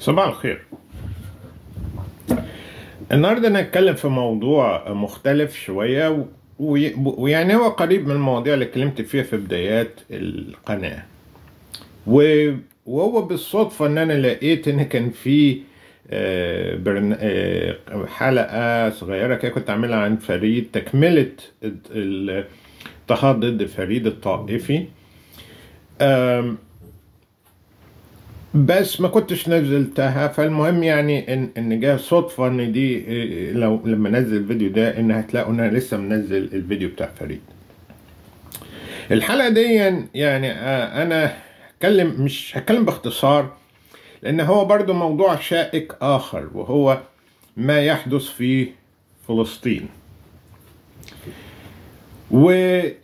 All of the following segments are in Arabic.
صباح الخير النهاردة نتكلم في موضوع مختلف شوية ويعني هو قريب من المواضيع اللي اتكلمت فيها في بدايات القناة وهو بالصدفة ان انا لقيت ان كان في آه، آه، حلقة صغيرة كده كنت عاملها عن فريد تكملة الاضطهاد ضد فريد الطائفي بس ما كنتش نزلتها فالمهم يعني ان ان جه صدفه ان دي إيه، لو لما نزل الفيديو ده ان هتلاقوا ان انا لسه منزل الفيديو بتاع فريد الحلقه دي يعني آه، انا هتكلم مش هتكلم باختصار لان هو برضو موضوع شائك اخر وهو ما يحدث في فلسطين وهذا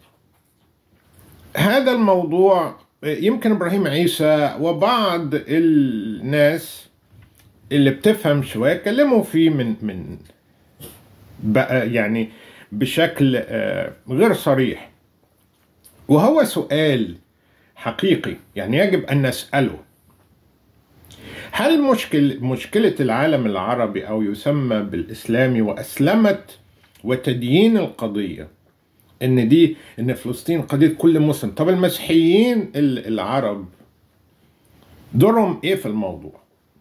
الموضوع يمكن ابراهيم عيسى وبعض الناس اللي بتفهم شويه كلموا فيه من من بقى يعني بشكل آه، غير صريح وهو سؤال حقيقي يعني يجب ان نساله هل مشكل مشكله العالم العربي او يسمى بالاسلامي واسلمت وتدين القضيه ان دي ان فلسطين قضيه كل مسلم طب المسيحيين العرب دورهم ايه في الموضوع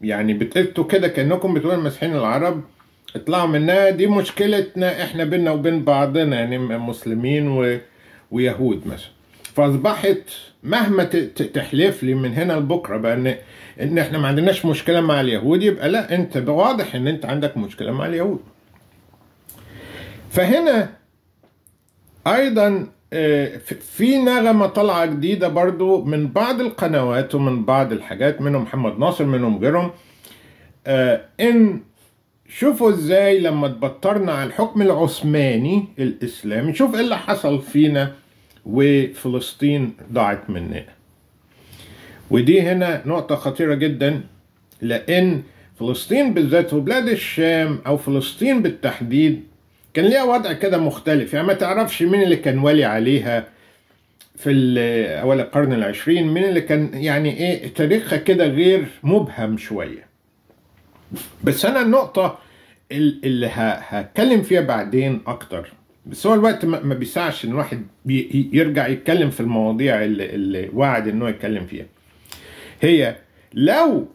يعني بتقلتوا كده كانكم بتقولوا المسيحيين العرب اطلعوا منها دي مشكلتنا احنا بينا وبين بعضنا يعني مسلمين و... ويهود مثلا فاصبحت مهما تحلف لي من هنا لبكره بان ان احنا ما عندناش مشكله مع اليهود يبقى لا انت واضح ان انت عندك مشكله مع اليهود فهنا ايضا آه، في نغمة طالعة جديدة برضو من بعض القنوات ومن بعض الحاجات منهم محمد ناصر منهم غيرهم آه، ان شوفوا ازاي لما تبطرنا على الحكم العثماني الاسلامي شوف ايه اللي حصل فينا وفلسطين ضاعت مننا ودي هنا نقطة خطيرة جدا لأن فلسطين بالذات وبلاد الشام أو فلسطين بالتحديد كان ليها وضع كده مختلف يعني ما تعرفش مين اللي كان والي عليها في أول القرن العشرين مين اللي كان يعني إيه تاريخها كده غير مبهم شوية بس أنا النقطة اللي هتكلم فيها بعدين أكتر بس هو الوقت ما بيسعش إن الواحد يرجع يتكلم في المواضيع اللي, اللي وعد إنه يتكلم فيها هي لو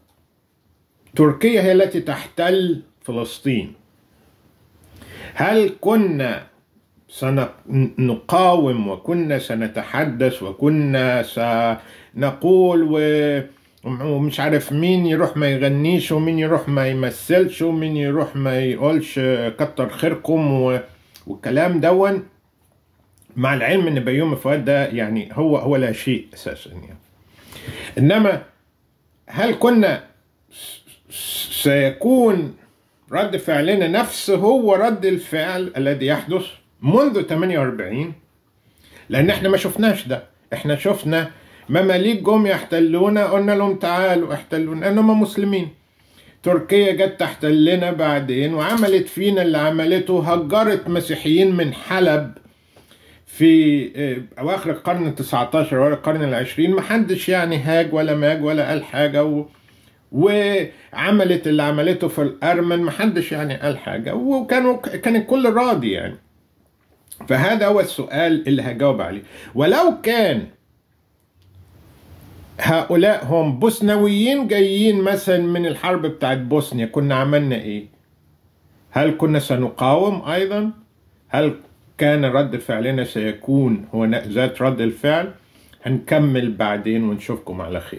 تركيا هي التي تحتل فلسطين هل كنا سنقاوم وكنا سنتحدث وكنا سنقول و ومش عارف مين يروح ما يغنيش ومين يروح ما يمثلش ومين يروح ما يقولش كتر خيركم و... والكلام دون مع العلم ان بيومي فؤاد ده يعني هو هو لا شيء اساسا يعني انما هل كنا سيكون رد فعلنا نفس هو رد الفعل الذي يحدث منذ 48 لأن احنا ما شفناش ده احنا شفنا مماليك جم يحتلونا قلنا لهم تعالوا احتلونا انهم مسلمين تركيا جت تحتلنا بعدين وعملت فينا اللي عملته هجرت مسيحيين من حلب في آه، اواخر القرن ال 19 ولا القرن العشرين محدش يعني هاج ولا ماج ولا قال حاجه و... وعملت اللي عملته في الارمن محدش يعني قال حاجه وكانوا كان الكل راضي يعني فهذا هو السؤال اللي هجاوب عليه ولو كان هؤلاء هم بوسنويين جايين مثلا من الحرب بتاعت بوسنيا كنا عملنا ايه هل كنا سنقاوم ايضا هل كان رد فعلنا سيكون هو ذات رد الفعل هنكمل بعدين ونشوفكم على خير